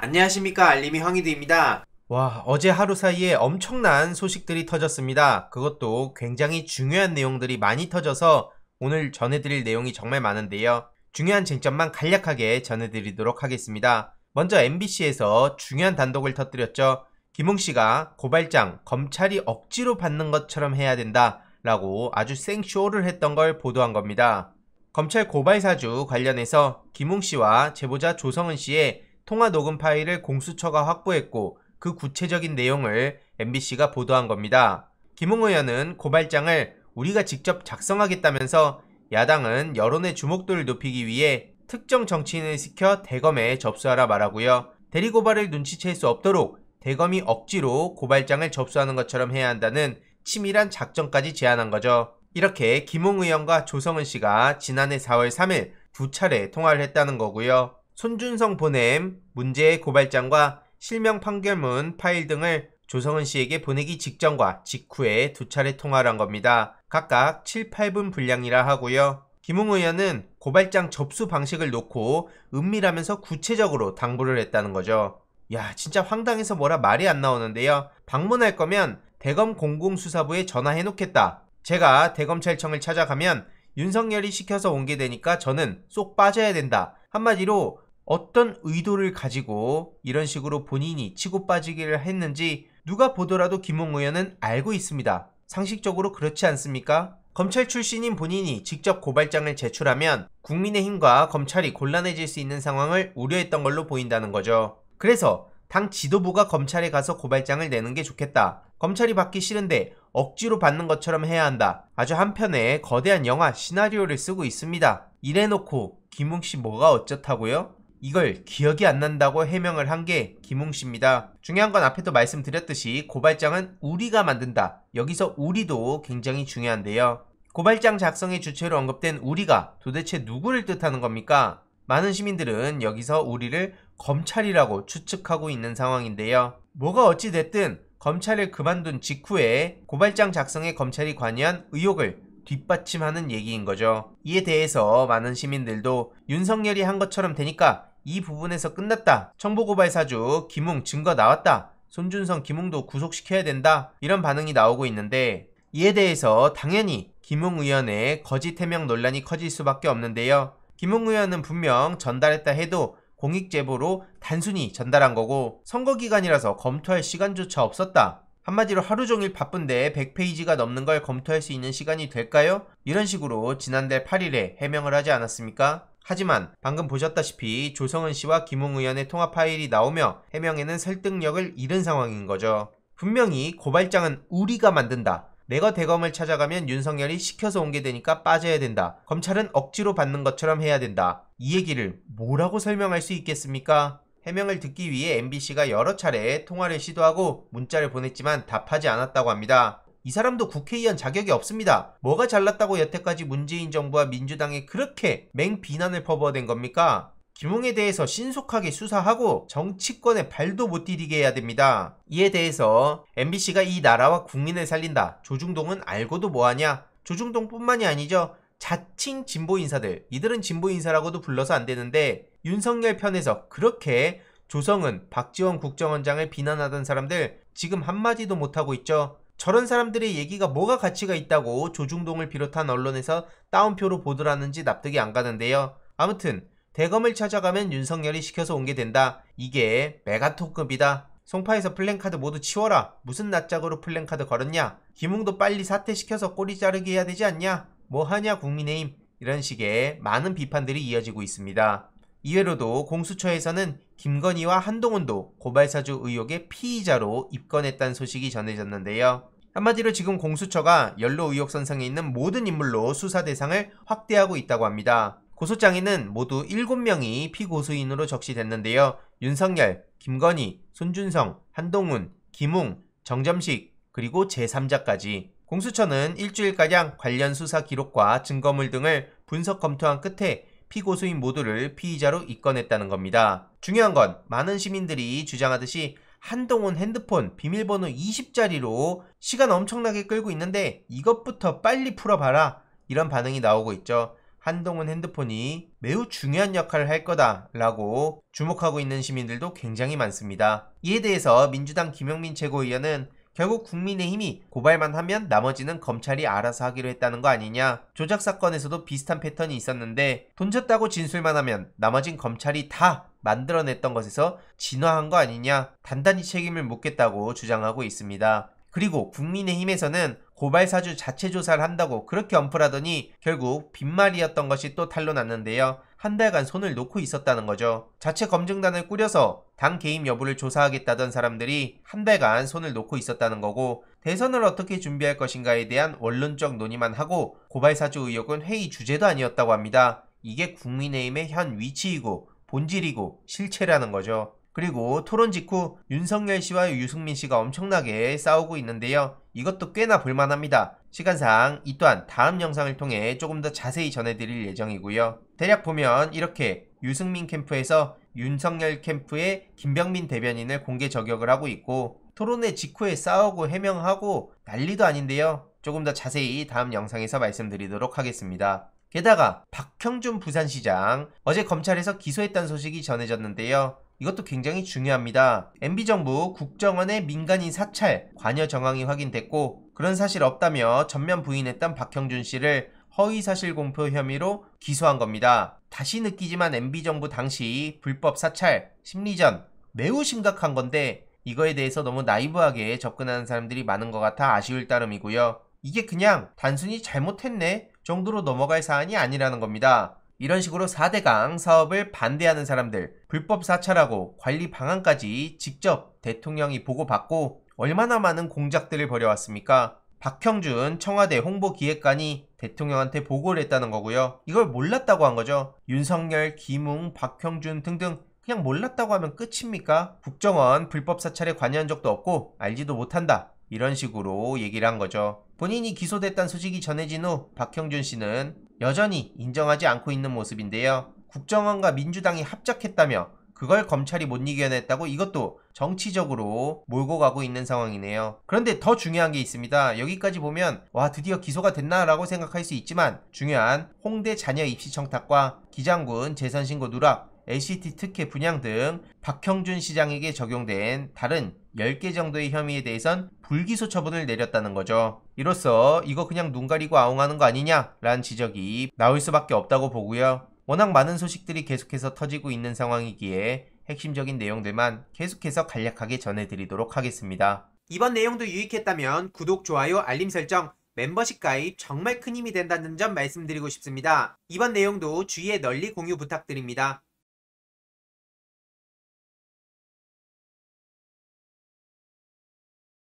안녕하십니까 알림이 황희드입니다. 와 어제 하루 사이에 엄청난 소식들이 터졌습니다. 그것도 굉장히 중요한 내용들이 많이 터져서 오늘 전해드릴 내용이 정말 많은데요. 중요한 쟁점만 간략하게 전해드리도록 하겠습니다. 먼저 MBC에서 중요한 단독을 터뜨렸죠. 김웅씨가 고발장 검찰이 억지로 받는 것처럼 해야 된다 라고 아주 생쇼를 했던 걸 보도한 겁니다. 검찰 고발사주 관련해서 김웅씨와 제보자 조성은씨의 통화 녹음 파일을 공수처가 확보했고 그 구체적인 내용을 MBC가 보도한 겁니다. 김웅 의원은 고발장을 우리가 직접 작성하겠다면서 야당은 여론의 주목도를 높이기 위해 특정 정치인을 시켜 대검에 접수하라 말하고요. 대리고발을 눈치챌 수 없도록 대검이 억지로 고발장을 접수하는 것처럼 해야 한다는 치밀한 작전까지 제안한 거죠. 이렇게 김웅 의원과 조성은 씨가 지난해 4월 3일 두 차례 통화를 했다는 거고요. 손준성 보냄, 문제의 고발장과 실명 판결문 파일 등을 조성은 씨에게 보내기 직전과 직후에 두 차례 통화를 한 겁니다. 각각 7, 8분 분량이라 하고요. 김웅 의원은 고발장 접수 방식을 놓고 은밀하면서 구체적으로 당부를 했다는 거죠. 야, 진짜 황당해서 뭐라 말이 안 나오는데요. 방문할 거면 대검 공공수사부에 전화해 놓겠다. 제가 대검찰청을 찾아가면 윤석열이 시켜서 온게 되니까 저는 쏙 빠져야 된다. 한마디로 어떤 의도를 가지고 이런 식으로 본인이 치고 빠지기를 했는지 누가 보더라도 김홍 의원은 알고 있습니다. 상식적으로 그렇지 않습니까? 검찰 출신인 본인이 직접 고발장을 제출하면 국민의힘과 검찰이 곤란해질 수 있는 상황을 우려했던 걸로 보인다는 거죠. 그래서 당 지도부가 검찰에 가서 고발장을 내는 게 좋겠다. 검찰이 받기 싫은데 억지로 받는 것처럼 해야 한다. 아주 한편의 거대한 영화 시나리오를 쓰고 있습니다. 이래놓고 김웅 씨 뭐가 어쩌다고요? 이걸 기억이 안 난다고 해명을 한 게 김웅 씨입니다. 중요한 건 앞에도 말씀드렸듯이 고발장은 우리가 만든다. 여기서 우리도 굉장히 중요한데요. 고발장 작성의 주체로 언급된 우리가 도대체 누구를 뜻하는 겁니까? 많은 시민들은 여기서 우리를 검찰이라고 추측하고 있는 상황인데요. 뭐가 어찌됐든 검찰을 그만둔 직후에 고발장 작성에 검찰이 관여한 의혹을 뒷받침하는 얘기인 거죠. 이에 대해서 많은 시민들도 윤석열이 한 것처럼 되니까 이 부분에서 끝났다. 청보고발 사주 김웅 증거 나왔다. 손준성 김웅도 구속시켜야 된다. 이런 반응이 나오고 있는데 이에 대해서 당연히 김웅 의원의 거짓 해명 논란이 커질 수밖에 없는데요. 김웅 의원은 분명 전달했다 해도 공익 제보로 단순히 전달한 거고 선거 기간이라서 검토할 시간조차 없었다. 한마디로 하루 종일 바쁜데 100페이지가 넘는 걸 검토할 수 있는 시간이 될까요? 이런 식으로 지난달 8일에 해명을 하지 않았습니까? 하지만 방금 보셨다시피 조성은 씨와 김웅 의원의 통화 파일이 나오며 해명에는 설득력을 잃은 상황인 거죠. 분명히 고발장은 우리가 만든다. 내가 대검을 찾아가면 윤석열이 시켜서 온 게 되니까 빠져야 된다. 검찰은 억지로 받는 것처럼 해야 된다. 이 얘기를 뭐라고 설명할 수 있겠습니까? 해명을 듣기 위해 MBC가 여러 차례 통화를 시도하고 문자를 보냈지만 답하지 않았다고 합니다. 이 사람도 국회의원 자격이 없습니다. 뭐가 잘났다고 여태까지 문재인 정부와 민주당에 그렇게 맹비난을 퍼부어댄 겁니까? 김웅에 대해서 신속하게 수사하고 정치권에 발도 못 디디게 해야 됩니다. 이에 대해서 MBC가 이 나라와 국민을 살린다. 조중동은 알고도 뭐하냐? 조중동뿐만이 아니죠. 자칭 진보 인사들, 이들은 진보 인사라고도 불러서 안 되는데 윤석열 편에서 그렇게 조성은 박지원 국정원장을 비난하던 사람들 지금 한마디도 못하고 있죠. 저런 사람들의 얘기가 뭐가 가치가 있다고 조중동을 비롯한 언론에서 따옴표로 보도라는지 납득이 안 가는데요. 아무튼 대검을 찾아가면 윤석열이 시켜서 온 게 된다. 이게 메가톤급이다. 송파에서 플랜카드 모두 치워라. 무슨 낯짝으로 플랜카드 걸었냐. 김웅도 빨리 사퇴시켜서 꼬리 자르게 해야 되지 않냐. 뭐 하냐 국민의힘. 이런 식의 많은 비판들이 이어지고 있습니다. 이외로도 공수처에서는 김건희와 한동훈도 고발사주 의혹의 피의자로 입건했다는 소식이 전해졌는데요. 한마디로 지금 공수처가 연로 의혹 선상에 있는 모든 인물로 수사 대상을 확대하고 있다고 합니다. 고소장에는 모두 7명이 피고소인으로 적시됐는데요. 윤석열, 김건희, 손준성, 한동훈, 김웅, 정점식, 그리고 제3자까지 공수처는 일주일가량 관련 수사 기록과 증거물 등을 분석 검토한 끝에 피고소인 모두를 피의자로 입건했다는 겁니다. 중요한 건 많은 시민들이 주장하듯이 한동훈 핸드폰 비밀번호 20자리로 시간 엄청나게 끌고 있는데 이것부터 빨리 풀어봐라 이런 반응이 나오고 있죠. 한동훈 핸드폰이 매우 중요한 역할을 할 거다라고 주목하고 있는 시민들도 굉장히 많습니다. 이에 대해서 민주당 김용민 최고위원은 결국 국민의힘이 고발만 하면 나머지는 검찰이 알아서 하기로 했다는 거 아니냐. 조작 사건에서도 비슷한 패턴이 있었는데 돈 줬다고 진술만 하면 나머진 검찰이 다 만들어냈던 것에서 진화한 거 아니냐. 단단히 책임을 묻겠다고 주장하고 있습니다. 그리고 국민의힘에서는 고발사주 자체 조사를 한다고 그렇게 언플하더니 결국 빈말이었던 것이 또 탄로났는데요. 한 달간 손을 놓고 있었다는 거죠. 자체 검증단을 꾸려서 당 개입 여부를 조사하겠다던 사람들이 한 달간 손을 놓고 있었다는 거고 대선을 어떻게 준비할 것인가에 대한 원론적 논의만 하고 고발사주 의혹은 회의 주제도 아니었다고 합니다. 이게 국민의힘의 현 위치이고 본질이고 실체라는 거죠. 그리고 토론 직후 윤석열 씨와 유승민 씨가 엄청나게 싸우고 있는데요. 이것도 꽤나 볼만합니다. 시간상 이 또한 다음 영상을 통해 조금 더 자세히 전해드릴 예정이고요. 대략 보면 이렇게 유승민 캠프에서 윤석열 캠프의 김병민 대변인을 공개 저격을 하고 있고 토론회 직후에 싸우고 해명하고 난리도 아닌데요. 조금 더 자세히 다음 영상에서 말씀드리도록 하겠습니다. 게다가 박형준 부산시장 어제 검찰에서 기소했다는 소식이 전해졌는데요. 이것도 굉장히 중요합니다. MB정부 국정원의 민간인 사찰 관여 정황이 확인됐고 그런 사실 없다며 전면 부인했던 박형준 씨를 허위사실 공표 혐의로 기소한 겁니다. 다시 느끼지만 MB 정부 당시 불법 사찰, 심리전 매우 심각한 건데 이거에 대해서 너무 나이브하게 접근하는 사람들이 많은 것 같아 아쉬울 따름이고요. 이게 그냥 단순히 잘못했네 정도로 넘어갈 사안이 아니라는 겁니다. 이런 식으로 4대강 사업을 반대하는 사람들, 불법 사찰하고 관리 방안까지 직접 대통령이 보고받고 얼마나 많은 공작들을 벌여왔습니까? 박형준 청와대 홍보기획관이 대통령한테 보고를 했다는 거고요. 이걸 몰랐다고 한 거죠. 윤석열, 김웅, 박형준 등등 그냥 몰랐다고 하면 끝입니까? 국정원 불법 사찰에 관여한 적도 없고 알지도 못한다. 이런 식으로 얘기를 한 거죠. 본인이 기소됐다는 소식이 전해진 후 박형준 씨는 여전히 인정하지 않고 있는 모습인데요. 국정원과 민주당이 합작했다며 그걸 검찰이 못 이겨냈다고 이것도 정치적으로 몰고 가고 있는 상황이네요. 그런데 더 중요한 게 있습니다. 여기까지 보면 와 드디어 기소가 됐나라고 생각할 수 있지만 중요한 홍대 자녀 입시 청탁과 기장군 재산 신고 누락 LCT 특혜 분양 등 박형준 시장에게 적용된 다른 10개 정도의 혐의에 대해선 불기소 처분을 내렸다는 거죠. 이로써 이거 그냥 눈 가리고 아웅하는 거 아니냐라는 지적이 나올 수밖에 없다고 보고요. 워낙 많은 소식들이 계속해서 터지고 있는 상황이기에 핵심적인 내용들만 계속해서 간략하게 전해드리도록 하겠습니다. 이번 내용도 유익했다면 구독, 좋아요, 알림 설정, 멤버십 가입 정말 큰 힘이 된다는 점 말씀드리고 싶습니다. 이번 내용도 주위에 널리 공유 부탁드립니다.